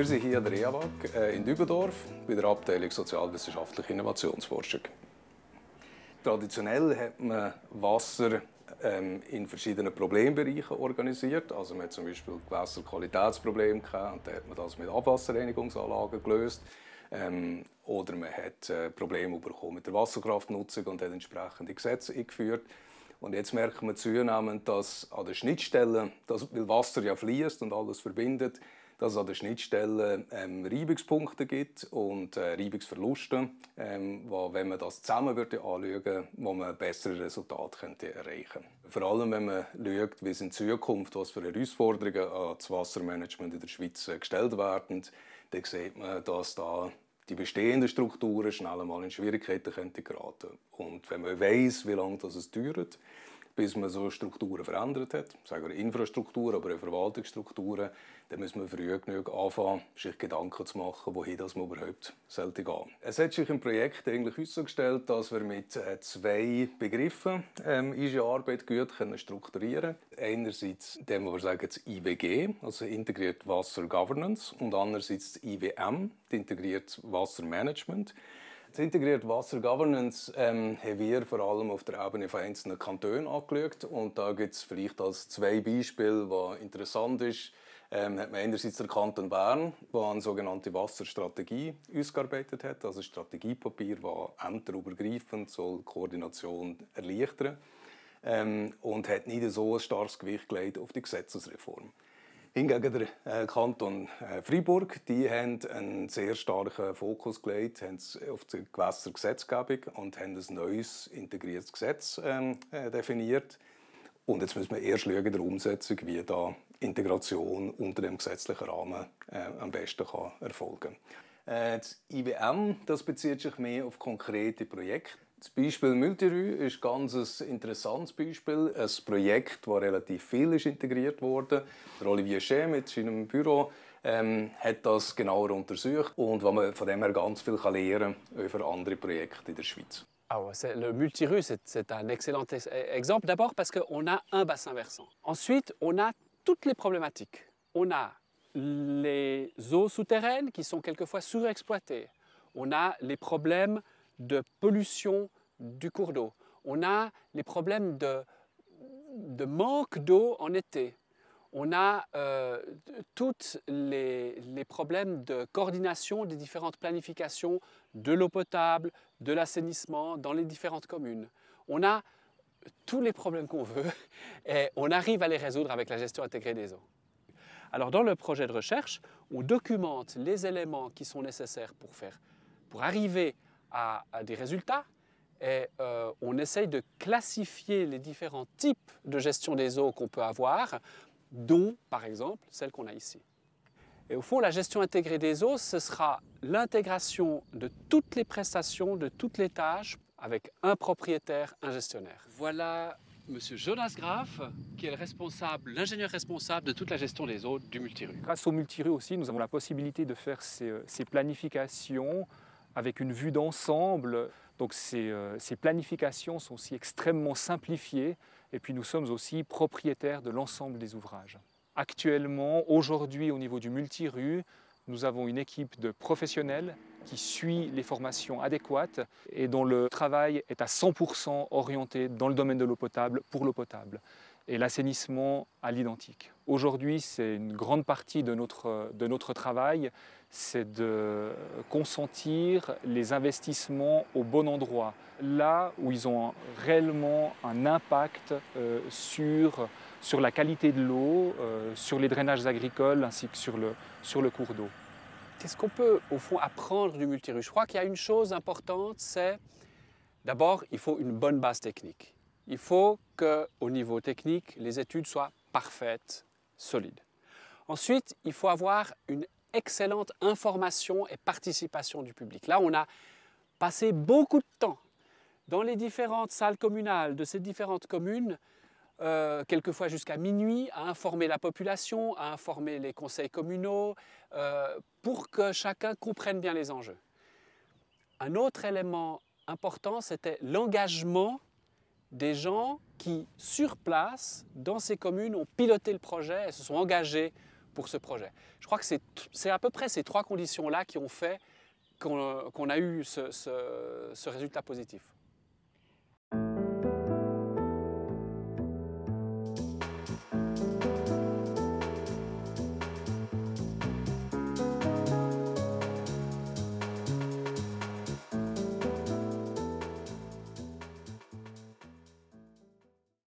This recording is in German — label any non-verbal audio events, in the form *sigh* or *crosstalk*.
Wir sind hier an der EAWAG äh, in Dübendorf bei der Abteilung Sozialwissenschaftliche Innovationsforschung. Traditionell hat man Wasser ähm, in verschiedenen Problembereichen organisiert. Also man hat zum Beispiel Gewässerqualitätsprobleme gehabt und da hat man das mit Abwasserreinigungsanlagen gelöst. Ähm, oder man hat äh, Probleme mit der Wasserkraftnutzung und hat entsprechende Gesetze eingeführt. Und jetzt merkt man zunehmend, dass an der Schnittstelle, dass, weil Wasser ja fließt und alles verbindet, dass es an der Schnittstelle ähm, Reibungspunkte gibt und äh, Reibungsverluste, ähm, wo, wenn man das zusammen würde anschauen wo man bessere Resultate könnte erreichen könnte. Vor allem, wenn man schaut, wie es in Zukunft, was für Herausforderungen an das Wassermanagement in der Schweiz äh, gestellt werden, dann sieht man, dass da die bestehenden Strukturen schnell einmal in Schwierigkeiten geraten könnten. Und wenn man weiß, wie lange das es dauert, bis man so Strukturen verändert hat, sagen wir Infrastruktur, aber auch Verwaltungsstrukturen, dann muss man früh genug anfangen, sich Gedanken zu machen, wohin das man überhaupt sollte gehen. Es hat sich im Projekt eigentlich herausgestellt, dass wir mit äh, zwei Begriffen ähm, unsere Arbeit gut können strukturieren können. Einerseits dem, was wir sagen, das IWG, also Integriert Wasser Governance, und andererseits das IWM, das Integriert Wassermanagement. Management. Das integrierte Wasser Governance ähm, haben wir vor allem auf der Ebene von einzelnen Kantonen angeschaut. Und da gibt es vielleicht als zwei Beispiele, die interessant ist. Ähm, hat man einerseits der Kanton Bern, der eine sogenannte Wasserstrategie ausgearbeitet hat, also ein Strategiepapier, das ämterübergreifend soll Koordination erleichtern soll. Ähm, und hat nicht so ein starkes Gewicht gelegt auf die Gesetzesreform Hingegen der äh, Kanton äh, Freiburg, die haben einen sehr starken Fokus gelegt haben auf die Gewässergesetzgebung und haben ein neues integriertes Gesetz ähm, äh, definiert. Und jetzt müssen wir erst schauen in der Umsetzung, wie da Integration unter dem gesetzlichen Rahmen äh, am besten kann erfolgen kann. Äh, das IWM das bezieht sich mehr auf konkrete Projekte. Das Beispiel Mülltierü ist ganz ein ganz interessantes Beispiel. Ein Projekt, das relativ viel ist integriert wurde. Olivier Chem mit seinem Büro ähm, hat das genauer untersucht und was man von dem her ganz viel kann lernen kann über andere Projekte in der Schweiz. Ah ouais, le multirue, c'est un excellent exemple. D'abord parce qu'on a un bassin versant. Ensuite, on a toutes les problématiques. On a les eaux souterraines qui sont quelquefois surexploitées. On a les problèmes de pollution du cours d'eau. On a les problèmes de, de manque d'eau en été. On a euh, tous les, les, problèmes de coordination des différentes planifications de l'eau potable, de l'assainissement dans les différentes communes. On a tous les problèmes qu'on veut *laughs* et on arrive à les résoudre avec la gestion intégrée des eaux. Alors dans le projet de recherche, on documente les éléments qui sont nécessaires pour, faire, pour arriver à, des résultats et euh, on essaye de classifier les différents types de gestion des eaux qu'on peut avoir, dont par exemple celle qu'on a ici. Et au fond, la gestion intégrée des eaux, ce sera l'intégration de toutes les prestations, de toutes les tâches, avec un propriétaire, un gestionnaire. Voilà Monsieur Jonas Graff, qui est responsable, l'ingénieur responsable de toute la gestion des eaux du multiru. Grâce au multiru aussi, nous avons la possibilité de faire ces euh, planifications avec une vue d'ensemble. Donc euh, ces, planifications sont aussi extrêmement simplifiées et puis nous sommes aussi propriétaires de l'ensemble des ouvrages. Actuellement, aujourd'hui au niveau du multi-rue, nous avons une équipe de professionnels qui suit les formations adéquates et dont le travail est à 100% orienté dans le domaine de l'eau potable pour l'eau potable et l'assainissement à l'identique. Aujourd'hui, c'est une grande partie de notre, de notre travail, c'est de consentir les investissements au bon endroit, là où ils ont réellement un impact euh, sur, sur la qualité de l'eau, euh, sur les drainages agricoles ainsi que sur le, sur le cours d'eau. Qu'est-ce qu'on peut au fond apprendre du multiruche Je crois qu'il y a une chose importante, c'est d'abord, il faut une bonne base technique il faut au niveau technique, les études soient parfaites, solides. Ensuite, il faut avoir une excellente information et participation du public. Là, on a passé beaucoup de temps dans les différentes salles communales de ces différentes communes, euh, quelquefois jusqu'à minuit, à informer la population, à informer les conseils communaux, euh, pour que chacun comprenne bien les enjeux. Un autre élément important, c'était l'engagement des gens qui, sur place, dans ces communes, ont piloté le projet et se sont engagés pour ce projet. Je crois que c'est à peu près ces trois conditions-là qui ont fait qu'on a eu ce résultat positif.